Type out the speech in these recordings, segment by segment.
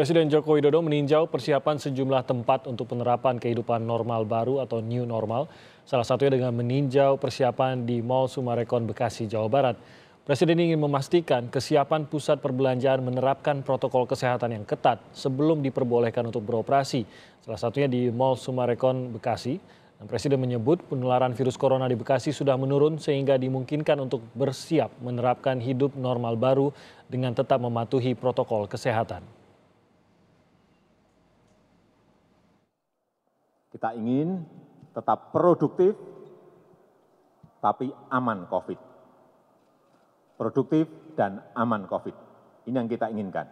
Presiden Joko Widodo meninjau persiapan sejumlah tempat untuk penerapan kehidupan normal baru atau new normal, salah satunya dengan meninjau persiapan di Mall Sumarekon, Bekasi, Jawa Barat. Presiden ingin memastikan kesiapan pusat perbelanjaan menerapkan protokol kesehatan yang ketat sebelum diperbolehkan untuk beroperasi, salah satunya di Mall Sumarekon, Bekasi. Dan Presiden menyebut penularan virus corona di Bekasi sudah menurun sehingga dimungkinkan untuk bersiap menerapkan hidup normal baru dengan tetap mematuhi protokol kesehatan. kita ingin tetap produktif, tapi aman COVID. Produktif dan aman COVID. Ini yang kita inginkan.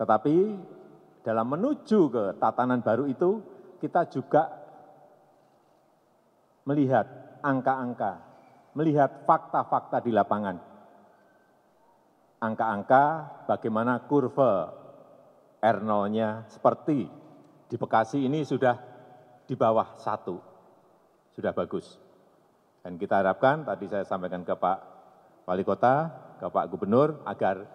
Tetapi dalam menuju ke tatanan baru itu, kita juga melihat angka-angka, melihat fakta-fakta di lapangan. Angka-angka bagaimana kurva R0-nya seperti di Bekasi ini sudah di bawah satu, sudah bagus. Dan kita harapkan, tadi saya sampaikan ke Pak Wali Kota, ke Pak Gubernur, agar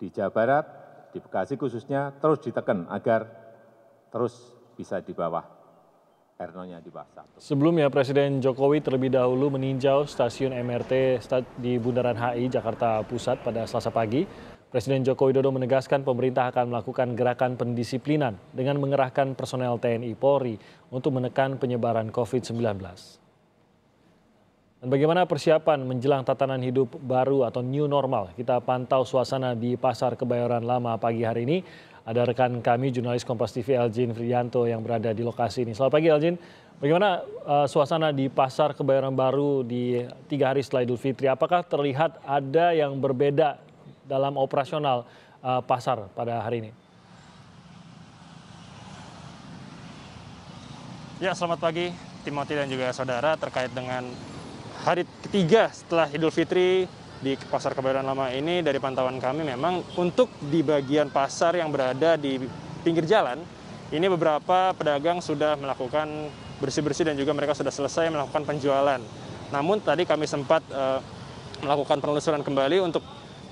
di Jawa Barat, di Bekasi khususnya, terus ditekan agar terus bisa di bawah Ernonya di bawah satu. Sebelumnya Presiden Jokowi terlebih dahulu meninjau stasiun MRT di Bundaran HI Jakarta Pusat pada Selasa pagi. Presiden Joko Widodo menegaskan pemerintah akan melakukan gerakan pendisiplinan dengan mengerahkan personel TNI Polri untuk menekan penyebaran COVID-19. Dan bagaimana persiapan menjelang tatanan hidup baru atau new normal? Kita pantau suasana di Pasar Kebayoran Lama pagi hari ini. Ada rekan kami, jurnalis Kompas TV Elgin Frianto yang berada di lokasi ini. Selamat pagi Elgin, bagaimana uh, suasana di Pasar Kebayoran Baru di tiga hari setelah Idul Fitri? Apakah terlihat ada yang berbeda dalam operasional uh, pasar pada hari ini? Ya, selamat pagi Timothy dan juga saudara terkait dengan hari ketiga setelah Idul Fitri di Pasar Kebayoran Lama ini dari pantauan kami memang untuk di bagian pasar yang berada di pinggir jalan ini beberapa pedagang sudah melakukan bersih-bersih dan juga mereka sudah selesai melakukan penjualan. Namun tadi kami sempat uh, melakukan penelusuran kembali untuk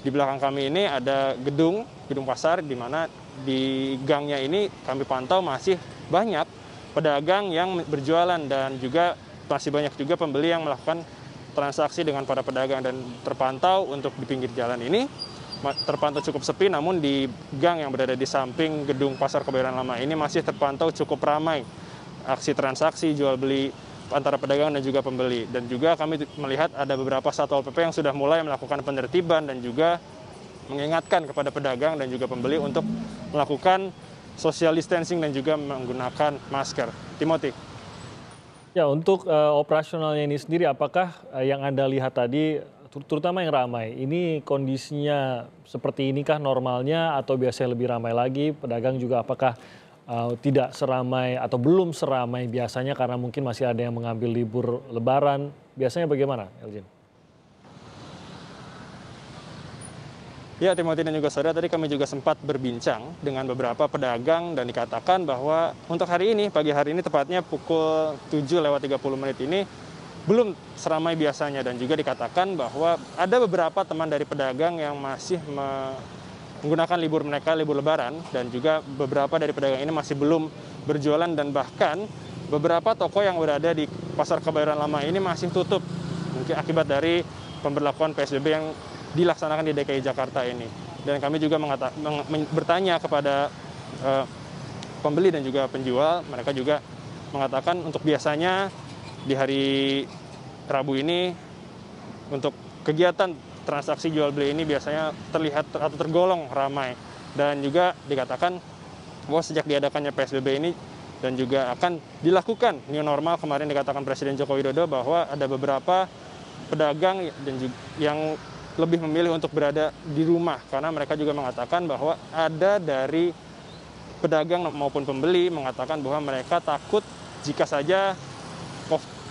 di belakang kami ini ada gedung, gedung pasar, di mana di gangnya ini kami pantau masih banyak pedagang yang berjualan dan juga masih banyak juga pembeli yang melakukan transaksi dengan para pedagang dan terpantau untuk di pinggir jalan ini terpantau cukup sepi namun di gang yang berada di samping gedung pasar kebayoran lama ini masih terpantau cukup ramai aksi transaksi jual beli antara pedagang dan juga pembeli. Dan juga kami melihat ada beberapa satpol PP yang sudah mulai melakukan penertiban dan juga mengingatkan kepada pedagang dan juga pembeli untuk melakukan social distancing dan juga menggunakan masker. Timothy. Ya, untuk uh, operasionalnya ini sendiri apakah uh, yang Anda lihat tadi terutama yang ramai, ini kondisinya seperti inikah normalnya atau biasanya lebih ramai lagi? Pedagang juga apakah uh, tidak seramai atau belum seramai biasanya karena mungkin masih ada yang mengambil libur lebaran. Biasanya bagaimana, Elgin? Ya, Timothy dan juga saudara, tadi kami juga sempat berbincang dengan beberapa pedagang dan dikatakan bahwa untuk hari ini, pagi hari ini tepatnya pukul 7 lewat 30 menit ini, belum seramai biasanya dan juga dikatakan bahwa ada beberapa teman dari pedagang yang masih menggunakan libur mereka libur lebaran dan juga beberapa dari pedagang ini masih belum berjualan dan bahkan beberapa toko yang berada di Pasar Kebayoran Lama ini masih tutup mungkin akibat dari pemberlakuan PSBB yang dilaksanakan di DKI Jakarta ini. Dan kami juga mengata, meng, bertanya kepada eh, pembeli dan juga penjual, mereka juga mengatakan untuk biasanya di hari Rabu ini untuk kegiatan transaksi jual beli ini biasanya terlihat atau tergolong ramai dan juga dikatakan bahwa sejak diadakannya PSBB ini dan juga akan dilakukan new normal kemarin dikatakan Presiden Joko Widodo bahwa ada beberapa pedagang dan juga yang lebih memilih untuk berada di rumah karena mereka juga mengatakan bahwa ada dari pedagang maupun pembeli mengatakan bahwa mereka takut jika saja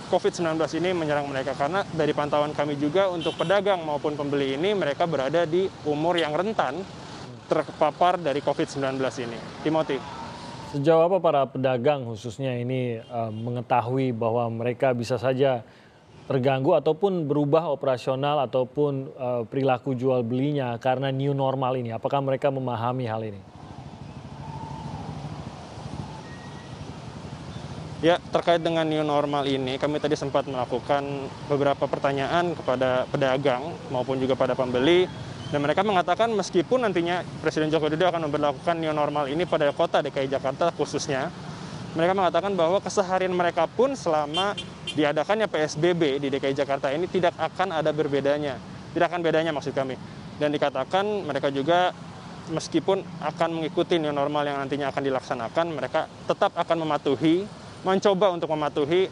COVID-19 ini menyerang mereka. Karena dari pantauan kami juga untuk pedagang maupun pembeli ini mereka berada di umur yang rentan terpapar dari COVID-19 ini. Timothy. Sejauh apa para pedagang khususnya ini uh, mengetahui bahwa mereka bisa saja terganggu ataupun berubah operasional ataupun uh, perilaku jual belinya karena new normal ini? Apakah mereka memahami hal ini? Ya, terkait dengan new normal ini, kami tadi sempat melakukan beberapa pertanyaan kepada pedagang maupun juga pada pembeli. Dan mereka mengatakan meskipun nantinya Presiden Joko Widodo akan memperlakukan new normal ini pada kota DKI Jakarta khususnya, mereka mengatakan bahwa keseharian mereka pun selama diadakannya PSBB di DKI Jakarta ini tidak akan ada berbedanya. Tidak akan bedanya maksud kami. Dan dikatakan mereka juga meskipun akan mengikuti new normal yang nantinya akan dilaksanakan, mereka tetap akan mematuhi mencoba untuk mematuhi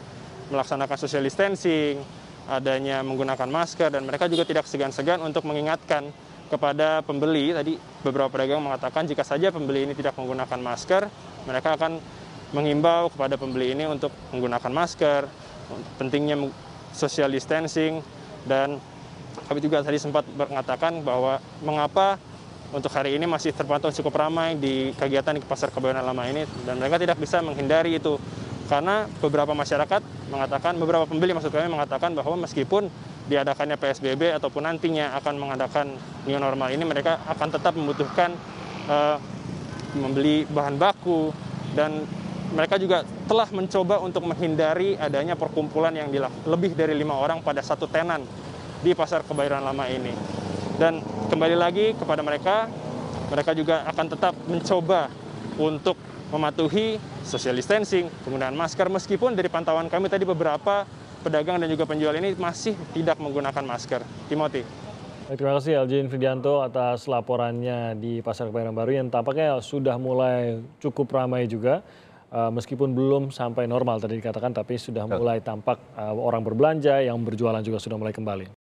melaksanakan social distancing, adanya menggunakan masker dan mereka juga tidak segan-segan untuk mengingatkan kepada pembeli tadi beberapa pedagang mengatakan jika saja pembeli ini tidak menggunakan masker, mereka akan mengimbau kepada pembeli ini untuk menggunakan masker, pentingnya social distancing dan kami juga tadi sempat mengatakan bahwa mengapa untuk hari ini masih terpantau cukup ramai di kegiatan di Pasar Kebayoran Lama ini dan mereka tidak bisa menghindari itu karena beberapa masyarakat mengatakan beberapa pembeli maksud kami mengatakan bahwa meskipun diadakannya PSBB ataupun nantinya akan mengadakan new normal ini mereka akan tetap membutuhkan uh, membeli bahan baku dan mereka juga telah mencoba untuk menghindari adanya perkumpulan yang lebih dari lima orang pada satu tenan di pasar kebayoran lama ini. Dan kembali lagi kepada mereka, mereka juga akan tetap mencoba untuk mematuhi social distancing, penggunaan masker, meskipun dari pantauan kami tadi beberapa pedagang dan juga penjual ini masih tidak menggunakan masker. Timothy. Terima kasih Aljin Fridianto atas laporannya di Pasar Kebayoran Baru yang tampaknya sudah mulai cukup ramai juga. Eh, meskipun belum sampai normal tadi dikatakan, tapi sudah mulai tampak eh, orang berbelanja yang berjualan juga sudah mulai kembali.